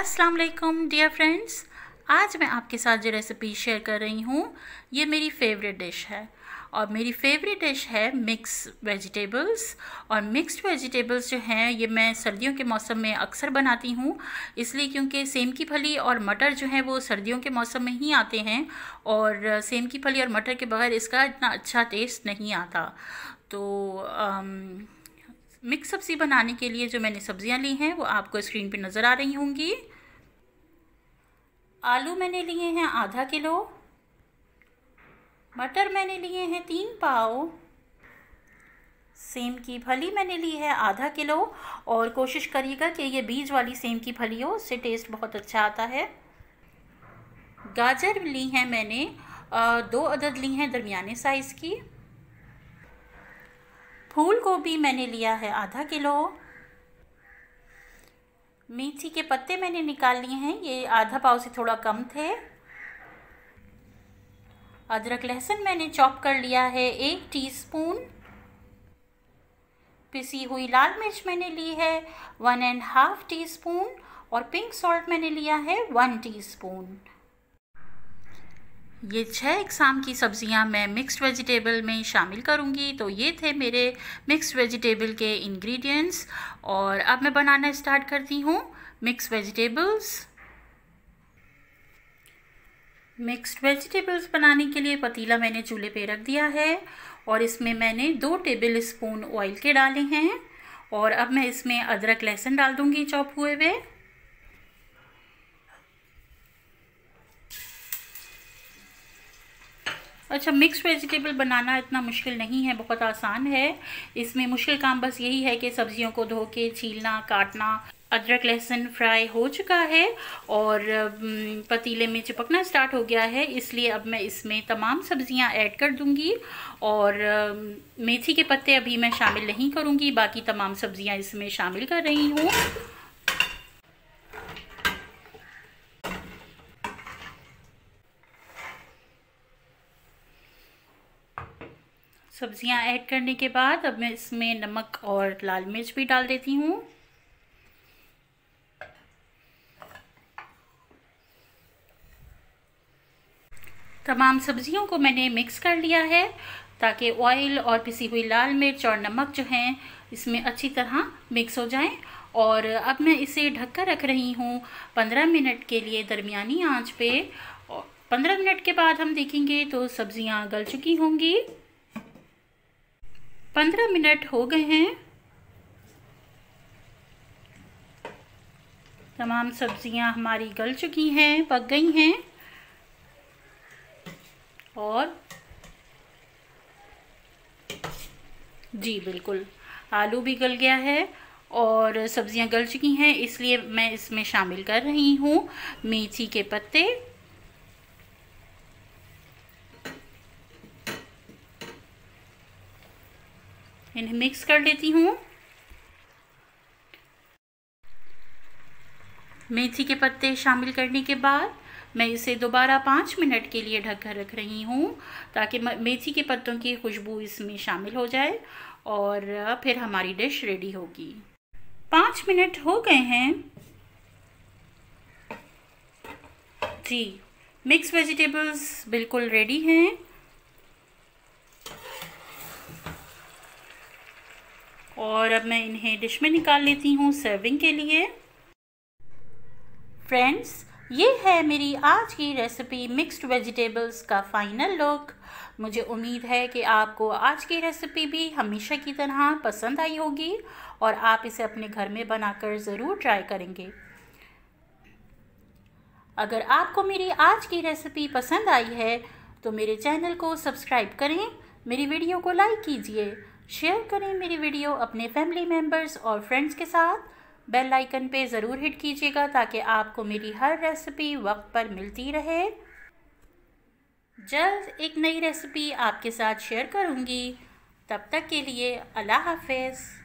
अस्सलाम वालेकुम dear friends आज मैं आपके साथ जो रेसिपी शेयर कर रही हूँ ये मेरी फेवरेट डिश है और मेरी फेवरेट डिश है मिक्स वेजिटेबल्स और मिक्स्ड वेजिटेबल्स जो हैं ये मैं सर्दियों के मौसम में अक्सर बनाती हूँ इसलिए क्योंकि सेम की फली और मटर जो हैं वो सर्दियों के मौसम में ही आते हैं और सेम की फली और मटर के बगैर इसका इतना अच्छा टेस्ट नहीं आता तो आम, मिक्स सब्ज़ी बनाने के लिए जो मैंने सब्ज़ियाँ ली हैं वो आपको स्क्रीन पे नज़र आ रही होंगी आलू मैंने लिए हैं आधा किलो मटर मैंने लिए हैं तीन पाव सेम की फली मैंने ली है आधा किलो और कोशिश करिएगा कि ये बीज वाली सेम की फली हो उससे टेस्ट बहुत अच्छा आता है गाजर ली हैं मैंने दो अदद ली हैं दरमियाने साइज़ की फूल गोभी मैंने लिया है आधा किलो मेथी के पत्ते मैंने निकाल लिए हैं ये आधा पाव से थोड़ा कम थे अदरक लहसुन मैंने चॉप कर लिया है एक टीस्पून पिसी हुई लाल मिर्च मैंने ली है one and half teaspoon और पिंक सॉल्ट मैंने लिया है वन टीस्पून ये छः इकसाम की सब्ज़ियाँ मैं मिक्स्ड वेजिटेबल में शामिल करूँगी तो ये थे मेरे मिक्स्ड वेजिटेबल के इंग्रेडिएंट्स और अब मैं बनाना स्टार्ट करती हूँ मिक्स वेजिटेबल्स मिक्स्ड वेजिटेबल्स बनाने के लिए पतीला मैंने चूल्हे पे रख दिया है और इसमें मैंने दो टेबल स्पून ऑयल के डाले हैं और अब मैं इसमें अदरक लहसुन डाल दूँगी चॉप हुए हुए अच्छा मिक्स वेजिटेबल बनाना इतना मुश्किल नहीं है बहुत आसान है इसमें मुश्किल काम बस यही है कि सब्जियों को धो के छीलना काटना अदरक लहसुन फ्राई हो चुका है और पतीले में चिपकना स्टार्ट हो गया है इसलिए अब मैं इसमें तमाम सब्जियां ऐड कर दूंगी और मेथी के पत्ते अभी मैं शामिल नहीं करूंगी बाकी तमाम सब्जियां इसमें शामिल कर रही हूँ सब्जियां ऐड करने के बाद अब मैं इसमें नमक और लाल मिर्च भी डाल देती हूँ तमाम सब्जियों को मैंने मिक्स कर लिया है ताकि ऑयल और पिसी हुई लाल मिर्च और नमक जो हैं इसमें अच्छी तरह मिक्स हो जाएं और अब मैं इसे ढककर रख रही हूँ पंद्रह मिनट के लिए दरमियानी आंच पे पंद्रह मिनट के बाद हम देखेंगे तो सब्ज़ियाँ गल चुकी होंगी पंद्रह मिनट हो गए हैं तमाम सब्जियां हमारी गल चुकी हैं पक गई हैं और जी बिल्कुल आलू भी गल गया है और सब्जियां गल चुकी हैं इसलिए मैं इसमें शामिल कर रही हूँ मेथी के पत्ते इन्हें मिक्स कर लेती हूँ मेथी के पत्ते शामिल करने के बाद मैं इसे दोबारा पाँच मिनट के लिए ढक कर रख रही हूँ ताकि मेथी के पत्तों की खुशबू इसमें शामिल हो जाए और फिर हमारी डिश रेडी होगी पाँच मिनट हो गए हैं जी मिक्स वेजिटेबल्स बिल्कुल रेडी हैं और अब मैं इन्हें डिश में निकाल लेती हूँ सर्विंग के लिए फ्रेंड्स ये है मेरी आज की रेसिपी मिक्स्ड वेजिटेबल्स का फाइनल लुक मुझे उम्मीद है कि आपको आज की रेसिपी भी हमेशा की तरह पसंद आई होगी और आप इसे अपने घर में बनाकर ज़रूर ट्राई करेंगे अगर आपको मेरी आज की रेसिपी पसंद आई है तो मेरे चैनल को सब्सक्राइब करें मेरी वीडियो को लाइक कीजिए शेयर करें मेरी वीडियो अपने फैमिली मेम्बर्स और फ्रेंड्स के साथ बेल आइकन पे ज़रूर हिट कीजिएगा ताकि आपको मेरी हर रेसिपी वक्त पर मिलती रहे जल्द एक नई रेसिपी आपके साथ शेयर करूँगी तब तक के लिए अल्लाह हाफिज़